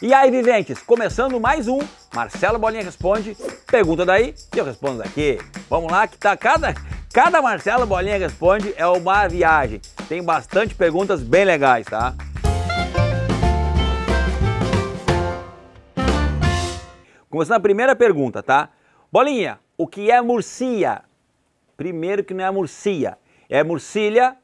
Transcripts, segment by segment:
E aí, viventes, começando mais um Marcelo Bolinha Responde. Pergunta daí e eu respondo daqui. Vamos lá, que tá cada, cada Marcelo Bolinha Responde é uma viagem. Tem bastante perguntas bem legais, tá? Começando a primeira pergunta, tá? Bolinha, o que é murcia? Primeiro que não é murcia, é murcilha,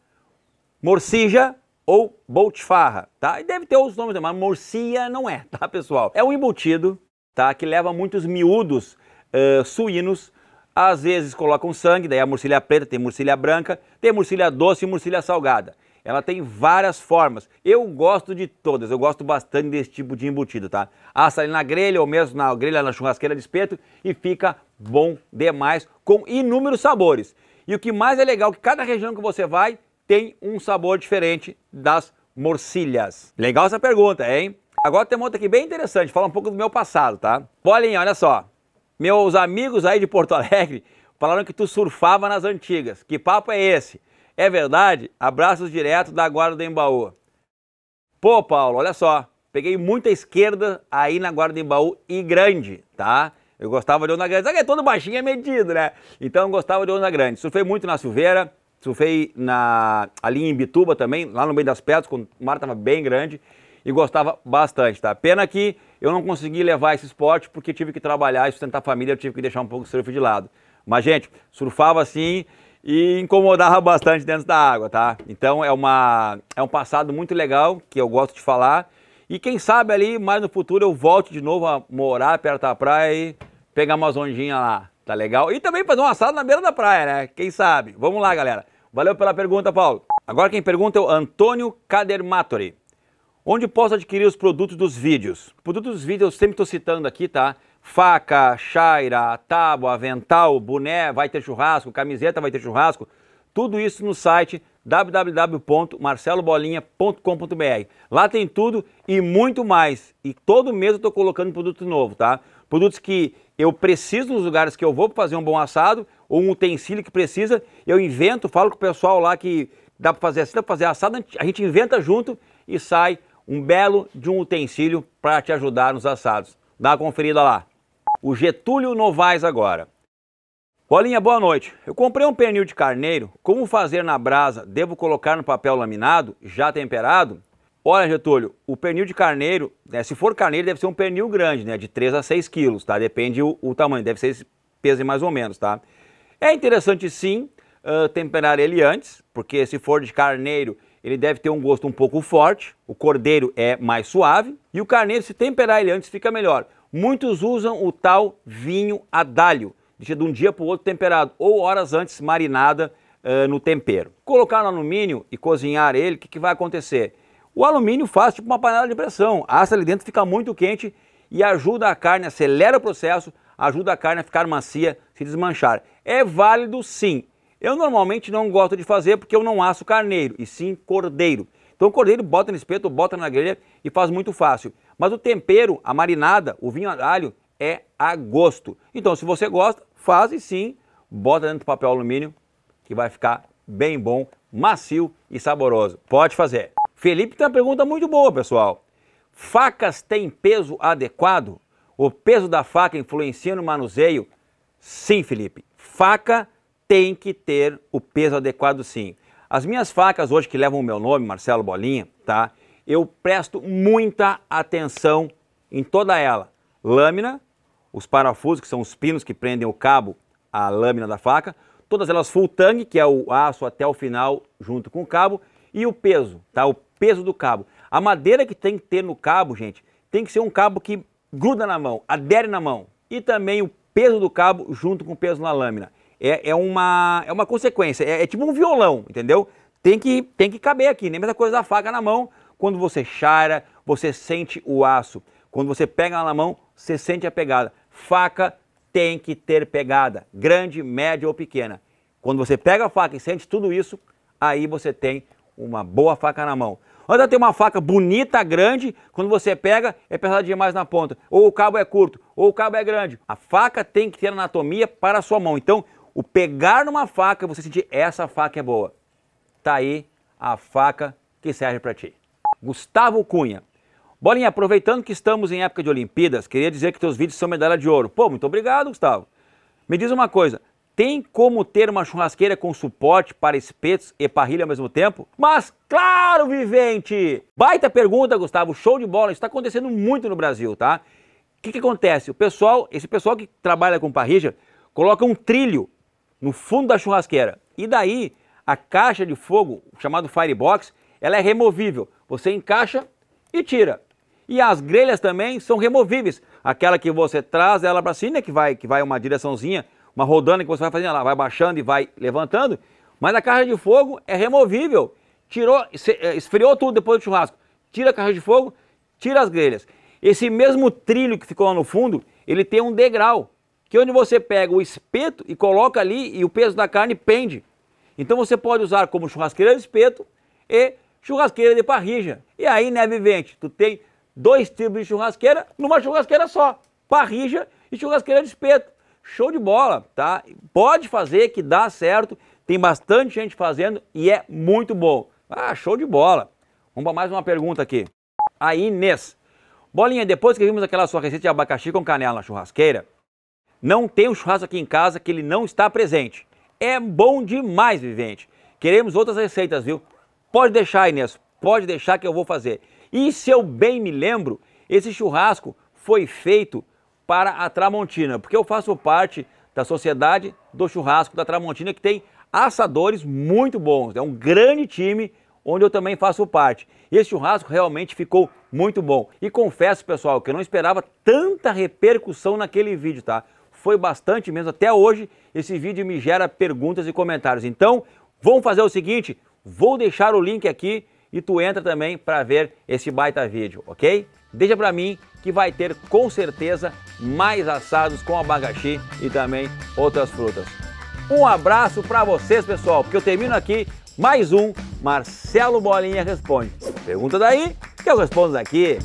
morcija ou Boltfarra, tá? E deve ter outros nomes, mas morcia não é, tá, pessoal? É um embutido, tá? Que leva muitos miúdos uh, suínos. Às vezes colocam sangue, daí a morcilha preta, tem morcilha branca, tem morcilha doce e morcilha salgada. Ela tem várias formas. Eu gosto de todas, eu gosto bastante desse tipo de embutido, tá? Assa ali na grelha ou mesmo na grelha na churrasqueira de espeto e fica bom demais com inúmeros sabores. E o que mais é legal que cada região que você vai tem um sabor diferente das morcilhas? Legal essa pergunta, hein? Agora tem uma outra aqui bem interessante, fala um pouco do meu passado, tá? Paulinho, olha só. Meus amigos aí de Porto Alegre falaram que tu surfava nas antigas. Que papo é esse? É verdade? Abraços direto da Guarda do Embaú. Pô, Paulo, olha só. Peguei muita esquerda aí na Guarda do Embaú e grande, tá? Eu gostava de onda grande. Sabe que é todo baixinho é medido, né? Então eu gostava de onda grande. Surfei muito na Silveira, surfei na, ali em Bituba também, lá no meio das pedras, quando o mar estava bem grande e gostava bastante, tá? Pena que eu não consegui levar esse esporte porque tive que trabalhar e sustentar a família, eu tive que deixar um pouco o surf de lado. Mas, gente, surfava assim e incomodava bastante dentro da água, tá? Então é, uma, é um passado muito legal que eu gosto de falar. E quem sabe ali, mais no futuro, eu volte de novo a morar perto da praia e pegar umas ondinhas lá, tá legal? E também fazer um assado na beira da praia, né? Quem sabe? Vamos lá, galera. Valeu pela pergunta, Paulo. Agora quem pergunta é o Antônio Cadermatori. Onde posso adquirir os produtos dos vídeos? Produtos dos vídeos eu sempre estou citando aqui, tá? Faca, chaira, tábua, avental, boné, vai ter churrasco, camiseta, vai ter churrasco. Tudo isso no site www.marcelobolinha.com.br. Lá tem tudo e muito mais. E todo mês eu estou colocando produto novo, tá? produtos que eu preciso nos lugares que eu vou para fazer um bom assado, ou um utensílio que precisa, eu invento, falo com o pessoal lá que dá para fazer assim, dá para fazer assado, a gente inventa junto e sai um belo de um utensílio para te ajudar nos assados. Dá uma conferida lá. O Getúlio Novaes agora. Bolinha, boa noite. Eu comprei um pernil de carneiro. Como fazer na brasa? Devo colocar no papel laminado, já temperado? Olha, Getúlio, o pernil de carneiro, né, se for carneiro, deve ser um pernil grande, né? De 3 a 6 quilos, tá? Depende o, o tamanho, deve ser esse peso mais ou menos, tá? É interessante sim uh, temperar ele antes, porque se for de carneiro, ele deve ter um gosto um pouco forte, o cordeiro é mais suave, e o carneiro, se temperar ele antes, fica melhor. Muitos usam o tal vinho adalho, deixa de um dia para o outro temperado, ou horas antes marinada uh, no tempero. Colocar no alumínio e cozinhar ele, o que, que vai acontecer? O alumínio faz tipo uma panela de pressão, assa ali dentro, fica muito quente e ajuda a carne, acelera o processo, ajuda a carne a ficar macia, se desmanchar. É válido sim. Eu normalmente não gosto de fazer porque eu não asso carneiro, e sim cordeiro. Então o cordeiro bota no espeto, bota na grelha e faz muito fácil. Mas o tempero, a marinada, o vinho alho é a gosto. Então se você gosta, faz e sim, bota dentro do papel alumínio que vai ficar bem bom, macio e saboroso. Pode fazer. Felipe tem uma pergunta muito boa, pessoal. Facas têm peso adequado? O peso da faca influencia no manuseio? Sim, Felipe. Faca tem que ter o peso adequado, sim. As minhas facas hoje que levam o meu nome, Marcelo Bolinha, tá? Eu presto muita atenção em toda ela. Lâmina, os parafusos, que são os pinos que prendem o cabo à lâmina da faca, todas elas full tang, que é o aço até o final junto com o cabo, e o peso, tá? O peso do cabo. A madeira que tem que ter no cabo, gente, tem que ser um cabo que gruda na mão, adere na mão. E também o peso do cabo junto com o peso na lâmina. É, é, uma, é uma consequência, é, é tipo um violão, entendeu? Tem que, tem que caber aqui, nem né? mesma coisa da faca na mão. Quando você chara, você sente o aço. Quando você pega na mão, você sente a pegada. Faca tem que ter pegada, grande, média ou pequena. Quando você pega a faca e sente tudo isso, aí você tem uma boa faca na mão. Anda tem uma faca bonita, grande, quando você pega, é pesadinha mais na ponta. Ou o cabo é curto, ou o cabo é grande. A faca tem que ter anatomia para a sua mão. Então, o pegar numa faca, você sentir essa faca é boa. Tá aí a faca que serve para ti. Gustavo Cunha. Bolinha, aproveitando que estamos em época de Olimpíadas, queria dizer que teus vídeos são medalha de ouro. Pô, muito obrigado, Gustavo. Me diz uma coisa, tem como ter uma churrasqueira com suporte para espetos e parrilha ao mesmo tempo? Mas claro, vivente! Baita pergunta, Gustavo. Show de bola. Isso está acontecendo muito no Brasil, tá? O que, que acontece? O pessoal, esse pessoal que trabalha com parrilha, coloca um trilho no fundo da churrasqueira. E daí, a caixa de fogo, chamado firebox, ela é removível. Você encaixa e tira. E as grelhas também são removíveis. Aquela que você traz ela para cima, né, que vai, que vai uma direçãozinha uma rodando que você vai fazendo lá, vai baixando e vai levantando, mas a carga de fogo é removível. Tirou, eh, esfriou tudo depois do churrasco. Tira a carga de fogo, tira as grelhas. Esse mesmo trilho que ficou lá no fundo, ele tem um degrau, que é onde você pega o espeto e coloca ali e o peso da carne pende. Então você pode usar como churrasqueira de espeto e churrasqueira de parrija. E aí, né, vivente, tu tem dois tipos de churrasqueira numa churrasqueira só, parrija e churrasqueira de espeto show de bola, tá? Pode fazer que dá certo, tem bastante gente fazendo e é muito bom. Ah, show de bola. Vamos para mais uma pergunta aqui. A Inês. Bolinha, depois que vimos aquela sua receita de abacaxi com canela na churrasqueira, não tem um churrasco aqui em casa que ele não está presente. É bom demais, vivente. Queremos outras receitas, viu? Pode deixar, Inês, pode deixar que eu vou fazer. E se eu bem me lembro, esse churrasco foi feito para a Tramontina, porque eu faço parte da Sociedade do Churrasco da Tramontina, que tem assadores muito bons. É um grande time onde eu também faço parte. esse churrasco realmente ficou muito bom. E confesso, pessoal, que eu não esperava tanta repercussão naquele vídeo, tá? Foi bastante mesmo. Até hoje, esse vídeo me gera perguntas e comentários. Então, vamos fazer o seguinte, vou deixar o link aqui e tu entra também para ver esse baita vídeo, ok? Deixa para mim que vai ter com certeza mais assados com abacaxi e também outras frutas. Um abraço para vocês, pessoal, porque eu termino aqui mais um Marcelo Bolinha Responde. Pergunta daí que eu respondo daqui.